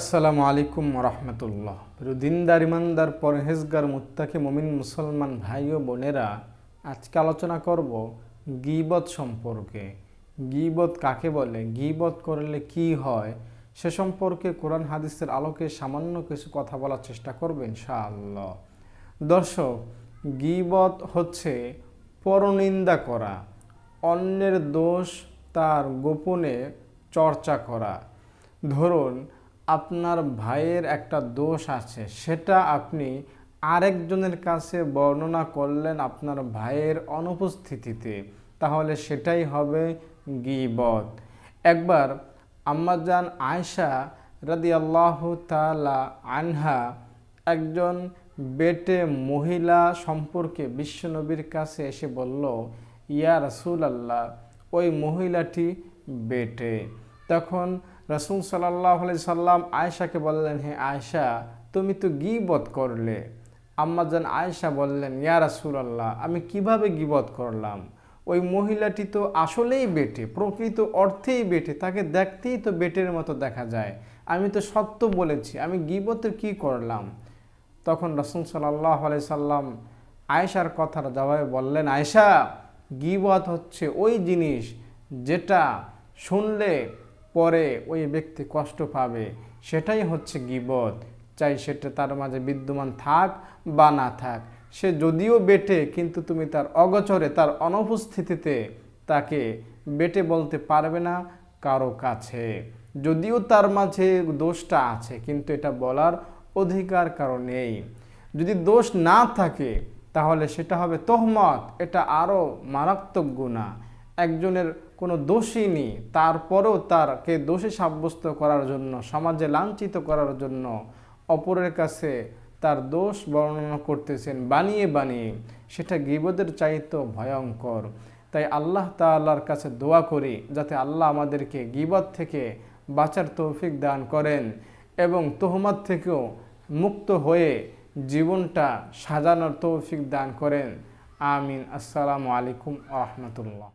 আসসালামু আলাইকুম রহমতুল্লাহ দিনদার ইমানদার পরহেজগার মুত্তাকে মমিন মুসলমান ভাই ও বোনেরা আজকে আলোচনা করব গিবত সম্পর্কে গিবত কাকে বলে গিবত করলে কি হয় সে সম্পর্কে কোরআন হাদিসের আলোকে সামান্য কিছু কথা বলার চেষ্টা করবেন ইনশাআল্লাহ দর্শক গিবত হচ্ছে পরনিন্দা করা অন্যের দোষ তার গোপনে চর্চা করা ধরুন আপনার ভাইয়ের একটা দোষ আছে সেটা আপনি আরেকজনের কাছে বর্ণনা করলেন আপনার ভাইয়ের অনুপস্থিতিতে তাহলে সেটাই হবে গিবদ একবার আম্মাজান আয়সা আল্লাহ তালা আনহা একজন বেটে মহিলা সম্পর্কে বিশ্বনবীর কাছে এসে বলল ইয়া রসুল আল্লাহ ওই মহিলাটি বেটে তখন রাসুল সাল্লাহ সাল্লাম আয়েশাকে বললেন হে আয়েশা তুমি তো গিবধ করলে আম্মাজান আয়েশা বললেন ইয়া রাসুল আল্লাহ আমি কিভাবে গিবত করলাম ওই মহিলাটি তো আসলেই বেটে প্রকৃত অর্থেই বেটে তাকে দেখতেই তো বেটের মতো দেখা যায় আমি তো সত্য বলেছি আমি গিবতের কি করলাম তখন রসুল সাল্লাহ সাল্লাম আয়েশার কথার জবাবে বললেন আয়েশা গিবত হচ্ছে ওই জিনিস যেটা শুনলে পরে ওই ব্যক্তি কষ্ট পাবে সেটাই হচ্ছে গিবত চাই সেটা তার মাঝে বিদ্যমান থাক বা না থাক সে যদিও বেটে কিন্তু তুমি তার অগচরে তার অনুপস্থিতিতে তাকে বেটে বলতে পারবে না কারো কাছে যদিও তার মাঝে দোষটা আছে কিন্তু এটা বলার অধিকার কারো নেই যদি দোষ না থাকে তাহলে সেটা হবে তোহমত এটা আরও মারাত্মক গুণা একজনের কোনো দোষী নেই তারপরেও তারকে দোষী সাব্যস্ত করার জন্য সমাজে লাঞ্ছিত করার জন্য অপরের কাছে তার দোষ বর্ণনা করতেছেন বানিয়ে বানিয়ে সেটা গিবদের চাইতো ভয়ঙ্কর তাই আল্লাহ তাল্লার কাছে দোয়া করি যাতে আল্লাহ আমাদেরকে গিবদ থেকে বাঁচার তৌফিক দান করেন এবং তোহমাত থেকেও মুক্ত হয়ে জীবনটা সাজানোর তৌফিক দান করেন আমিন আসসালামু আলাইকুম আহমতুল্লাহ